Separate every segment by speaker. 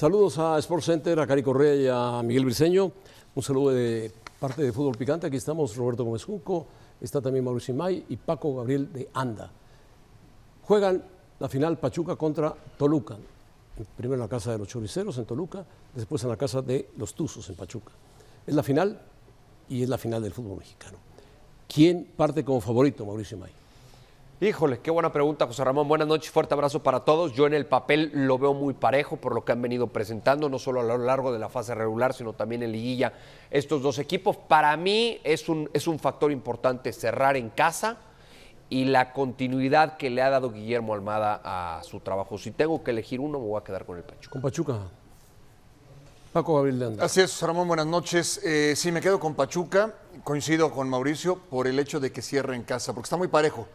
Speaker 1: Saludos a Sports Center, a Cari Correa y a Miguel Briceño. Un saludo de parte de Fútbol Picante. Aquí estamos Roberto Gómez Junco, está también Mauricio May y Paco Gabriel de Anda. Juegan la final Pachuca contra Toluca. Primero en la casa de los choriceros en Toluca, después en la casa de los Tuzos en Pachuca. Es la final y es la final del fútbol mexicano. ¿Quién parte como favorito, Mauricio Imay? Híjole, qué buena pregunta, José Ramón. Buenas noches, fuerte abrazo para todos. Yo en el papel lo veo muy parejo por lo que han venido presentando, no solo a lo largo de la fase regular, sino también en liguilla. Estos dos equipos, para mí es un, es un factor importante cerrar en casa y la continuidad que le ha dado Guillermo Almada a su trabajo. Si tengo que elegir uno, me voy a quedar con el Pachuca. Con Pachuca. Paco Gabriel de Así es, Ramón, buenas noches. Eh, sí, me quedo con Pachuca, coincido con Mauricio por el hecho de que cierre en casa, porque está muy parejo.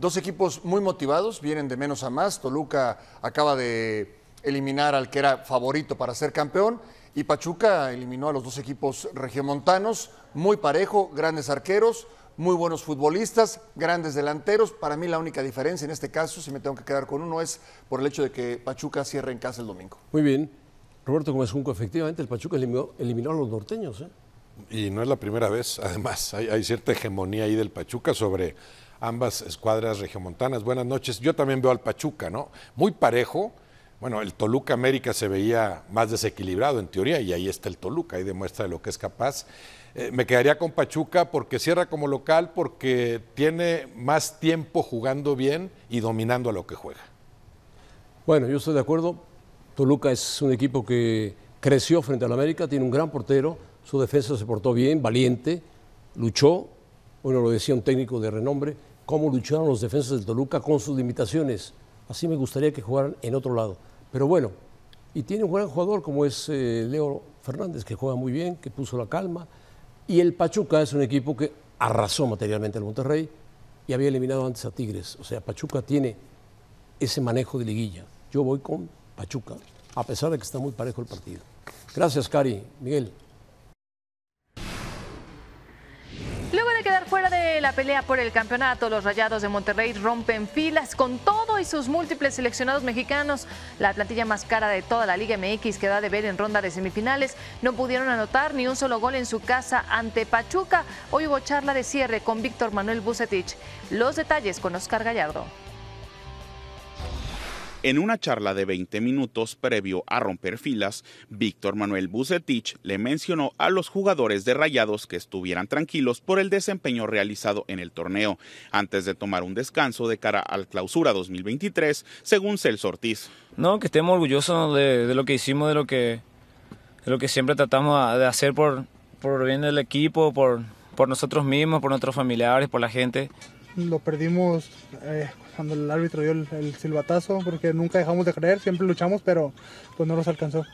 Speaker 1: Dos equipos muy motivados, vienen de menos a más. Toluca acaba de eliminar al que era favorito para ser campeón y Pachuca eliminó a los dos equipos regiomontanos, muy parejo, grandes arqueros, muy buenos futbolistas, grandes delanteros. Para mí la única diferencia en este caso, si me tengo que quedar con uno, es por el hecho de que Pachuca cierre en casa el domingo. Muy bien. Roberto Gómez Junco, efectivamente el Pachuca eliminó, a los norteños. ¿eh? Y no es la primera vez, además, hay, hay cierta hegemonía ahí del Pachuca sobre ambas escuadras regiomontanas. Buenas noches. Yo también veo al Pachuca, ¿no? Muy parejo. Bueno, el Toluca América se veía más desequilibrado en teoría y ahí está el Toluca, ahí demuestra de lo que es capaz. Eh, me quedaría con Pachuca porque cierra como local, porque tiene más tiempo jugando bien y dominando a lo que juega. Bueno, yo estoy de acuerdo. Toluca es un equipo que creció frente al América, tiene un gran portero, su defensa se portó bien, valiente, luchó. Bueno, lo decía un técnico de renombre, cómo lucharon los defensas del Toluca con sus limitaciones. Así me gustaría que jugaran en otro lado. Pero bueno, y tiene un gran jugador como es eh, Leo Fernández, que juega muy bien, que puso la calma. Y el Pachuca es un equipo que arrasó materialmente al Monterrey y había eliminado antes a Tigres. O sea, Pachuca tiene ese manejo de liguilla. Yo voy con Pachuca, a pesar de que está muy parejo el partido. Gracias, Cari. Miguel.
Speaker 2: la pelea por el campeonato, los Rayados de Monterrey rompen filas con todo y sus múltiples seleccionados mexicanos. La plantilla más cara de toda la Liga MX que da de ver en ronda de semifinales. No pudieron anotar ni un solo gol en su casa ante Pachuca. Hoy hubo charla de cierre con Víctor Manuel Bucetich. Los detalles con Oscar Gallardo.
Speaker 3: En una charla de 20 minutos previo a romper filas, Víctor Manuel Bucetich le mencionó a los jugadores de Rayados que estuvieran tranquilos por el desempeño realizado en el torneo, antes de tomar un descanso de cara al clausura 2023, según Celso Ortiz.
Speaker 1: No, que estemos orgullosos de, lo que hicimos, de lo que, lo que siempre tratamos de hacer por, por bien del equipo, por, por nosotros mismos, por nuestros familiares, por la gente
Speaker 3: lo perdimos eh, cuando el árbitro dio el, silbatazo, porque nunca dejamos de creer, siempre luchamos, pero pues no nos alcanzó.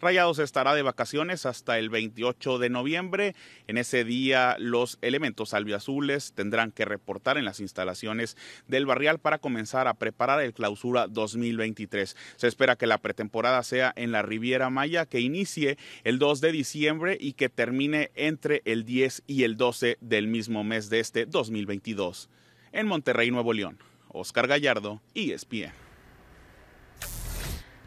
Speaker 3: Rayados estará de vacaciones hasta el 28 de noviembre. En ese día los elementos albiazules tendrán que reportar en las instalaciones del barrial para comenzar a preparar el clausura 2023. Se espera que la pretemporada sea en la Riviera Maya, que inicie el 2 de diciembre y que termine entre el 10 y el 12 del mismo mes de este 2022. En Monterrey, Nuevo León, Oscar Gallardo, y e ESPN.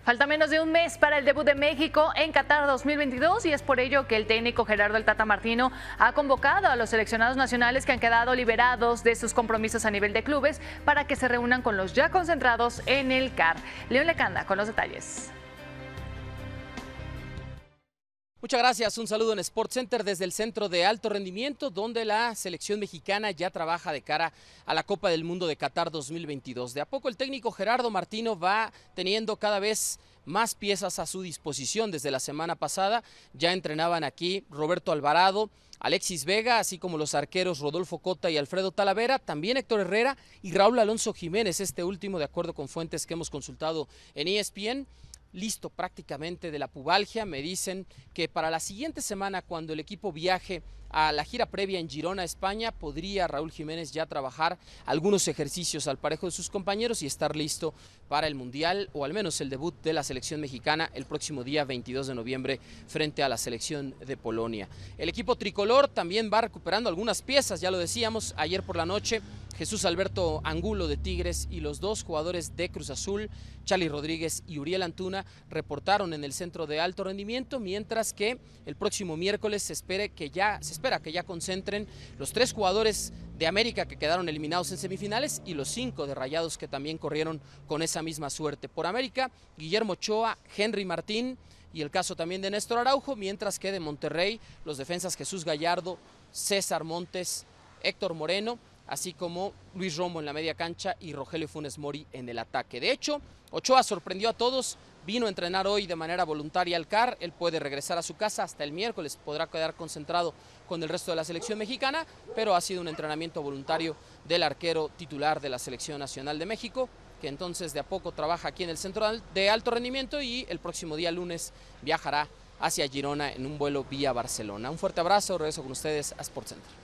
Speaker 2: Falta menos de un mes para el debut de México en Qatar 2022 y es por ello que el técnico Gerardo El Tata Martino ha convocado a los seleccionados nacionales que han quedado liberados de sus compromisos a nivel de clubes para que se reúnan con los ya concentrados en el CAR. León Lecanda con los detalles.
Speaker 4: Muchas gracias, un saludo en Sport Center desde el centro de alto rendimiento, donde la selección mexicana ya trabaja de cara a la Copa del Mundo de Qatar 2022. De a poco el técnico Gerardo Martino va teniendo cada vez más piezas a su disposición desde la semana pasada. Ya entrenaban aquí Roberto Alvarado, Alexis Vega, así como los arqueros Rodolfo Cota y Alfredo Talavera, también Héctor Herrera y Raúl Alonso Jiménez, este último de acuerdo con fuentes que hemos consultado en ESPN listo prácticamente de la pubalgia. Me dicen que para la siguiente semana, cuando el equipo viaje a la gira previa en Girona, España, podría Raúl Jiménez ya trabajar algunos ejercicios al parejo de sus compañeros y estar listo para el Mundial o al menos el debut de la selección mexicana el próximo día 22 de noviembre frente a la selección de Polonia. El equipo tricolor también va recuperando algunas piezas, ya lo decíamos ayer por la noche. Jesús Alberto Angulo de Tigres y los dos jugadores de Cruz Azul, Charlie Rodríguez y Uriel Antuna, reportaron en el centro de alto rendimiento, mientras que el próximo miércoles se, espere que ya, se espera que ya concentren los tres jugadores de América que quedaron eliminados en semifinales y los cinco de Rayados que también corrieron con esa misma suerte. Por América, Guillermo Choa, Henry Martín y el caso también de Néstor Araujo, mientras que de Monterrey, los defensas Jesús Gallardo, César Montes, Héctor Moreno así como Luis Romo en la media cancha y Rogelio Funes Mori en el ataque. De hecho, Ochoa sorprendió a todos, vino a entrenar hoy de manera voluntaria al CAR, él puede regresar a su casa hasta el miércoles, podrá quedar concentrado con el resto de la selección mexicana, pero ha sido un entrenamiento voluntario del arquero titular de la Selección Nacional de México, que entonces de a poco trabaja aquí en el centro de alto rendimiento y el próximo día lunes viajará hacia Girona en un vuelo vía Barcelona. Un fuerte abrazo, regreso con ustedes a SportsCenter.